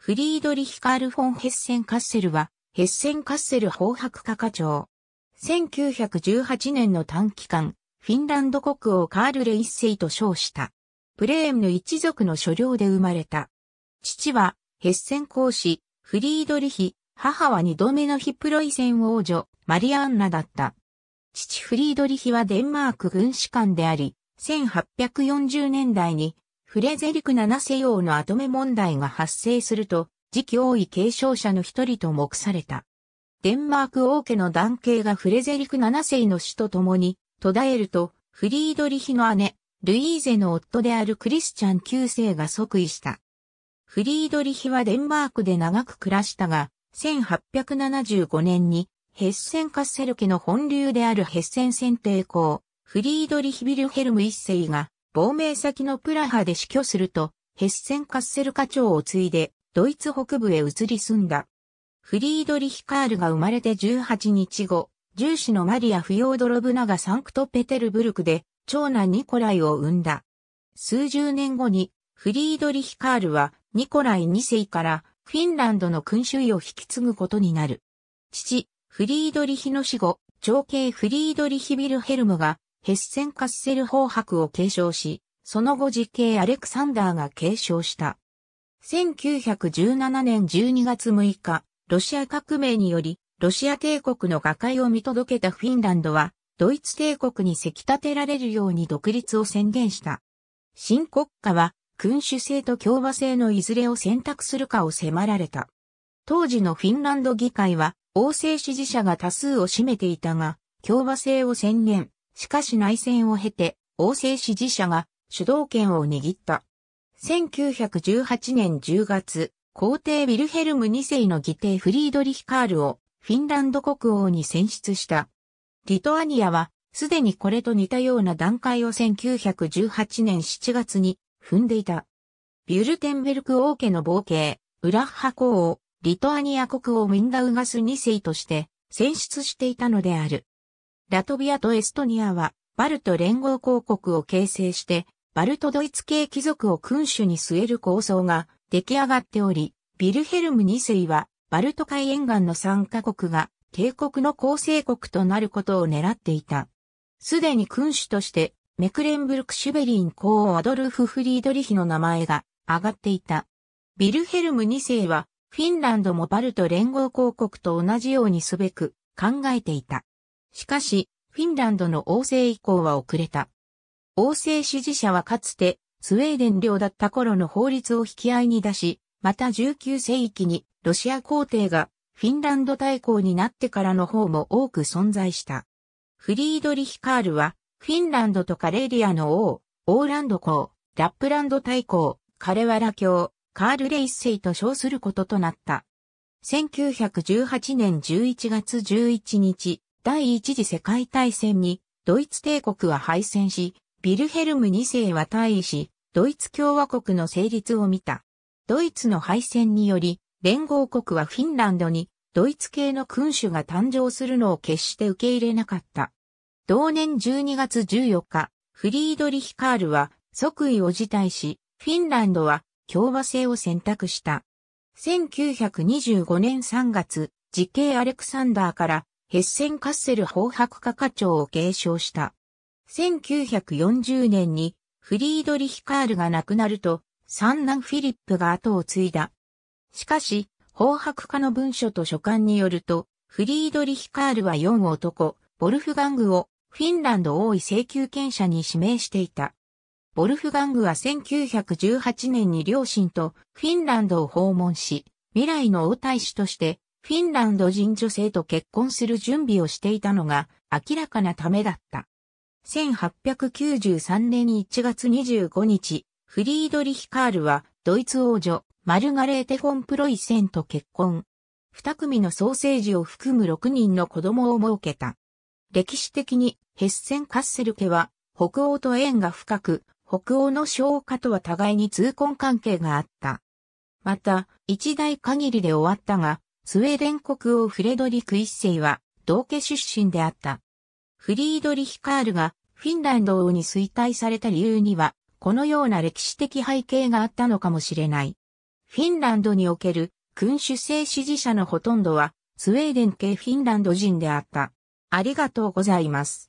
フリードリヒ・カール・フォン・ヘッセン・カッセルは、ヘッセン・カッセル法白科課長。1918年の短期間、フィンランド国王カール・レイッセイと称した。プレームの一族の所領で生まれた。父は、ヘッセン公使、フリードリヒ、母は二度目のヒプロイセン王女、マリアンナだった。父フリードリヒはデンマーク軍士官であり、1840年代にフレゼリク7世王の後目問題が発生すると、次期王位継承者の一人と目された。デンマーク王家の男系がフレゼリク7世の死と共に途絶えると、フリードリヒの姉、ルイーゼの夫であるクリスチャン9世が即位した。フリードリヒはデンマークで長く暮らしたが、1875年にヘッセンカッセル家の本流であるヘッセン選定校、フリードリヒビルヘルム1世が亡命先のプラハで死去すると、ヘッセンカッセル課長を継いで、ドイツ北部へ移り住んだ。フリードリヒカールが生まれて18日後、重視のマリア・フィオードロブナがサンクトペテルブルクで、長男ニコライを生んだ。数十年後に、フリードリヒカールは、ニコライ2世から、フィンランドの君主位を引き継ぐことになる。父、フリードリヒの死後、長兄フリードリヒ・ビルヘルムが、ヘッセン・カッセル法白を継承し、その後時系アレクサンダーが継承した。1917年12月6日、ロシア革命により、ロシア帝国の瓦解を見届けたフィンランドは、ドイツ帝国にせき立てられるように独立を宣言した。新国家は、君主制と共和制のいずれを選択するかを迫られた。当時のフィンランド議会は、王政支持者が多数を占めていたが、共和制を宣言、しかし内戦を経て、王政支持者が主導権を握った。1918年10月、皇帝ウィルヘルム2世の義弟フリードリヒカールをフィンランド国王に選出した。リトアニアは、すでにこれと似たような段階を1918年7月に踏んでいた。ビュルテンベルク王家の冒険、ウラッハ公をリトアニア国王ウィンダウガス2世として選出していたのである。ラトビアとエストニアは、バルト連合公国を形成して、バルトドイツ系貴族を君主に据える構想が出来上がっており、ビルヘルム2世は、バルト海沿岸の3カ国が、帝国の構成国となることを狙っていた。すでに君主として、メクレンブルク・シュベリン公アドルフ・フリードリヒの名前が上がっていた。ビルヘルム2世は、フィンランドもバルト連合公国と同じようにすべく考えていた。しかし、フィンランドの王政以降は遅れた。王政支持者はかつて、スウェーデン領だった頃の法律を引き合いに出し、また19世紀にロシア皇帝がフィンランド大公になってからの方も多く存在した。フリードリヒ・カールは、フィンランドとカレーリアの王、オーランド公、ラップランド大公、カレワラ教、カール・レイッセイと称することとなった。1918年11月11日、第一次世界大戦にドイツ帝国は敗戦し、ビルヘルム2世は退位し、ドイツ共和国の成立を見た。ドイツの敗戦により、連合国はフィンランドにドイツ系の君主が誕生するのを決して受け入れなかった。同年12月14日、フリードリヒ・カールは即位を辞退し、フィンランドは共和制を選択した。1925年3月、時系アレクサンダーからヘッセンカッセル法白化課長を継承した。1940年にフリードリヒカールが亡くなると、三男フィリップが後を継いだ。しかし、法白化の文書と書簡によると、フリードリヒカールは4男、ボルフガングをフィンランド王位請求権者に指名していた。ボルフガングは1918年に両親とフィンランドを訪問し、未来の王太子としてフィンランド人女性と結婚する準備をしていたのが明らかなためだった。1893年1月25日、フリードリヒ・カールはドイツ王女マルガレーテ・フォン・プロイセンと結婚。二組のソーセージを含む六人の子供を設けた。歴史的にヘッセン・カッセル家は北欧と縁が深く、北欧の商家とは互いに通婚関係があった。また、一代限りで終わったが、スウェーデン国王フレドリク一世は、同家出身であった。フリードリヒ・カールが、フィンランド王に衰退された理由には、このような歴史的背景があったのかもしれない。フィンランドにおける君主制支持者のほとんどは、スウェーデン系フィンランド人であった。ありがとうございます。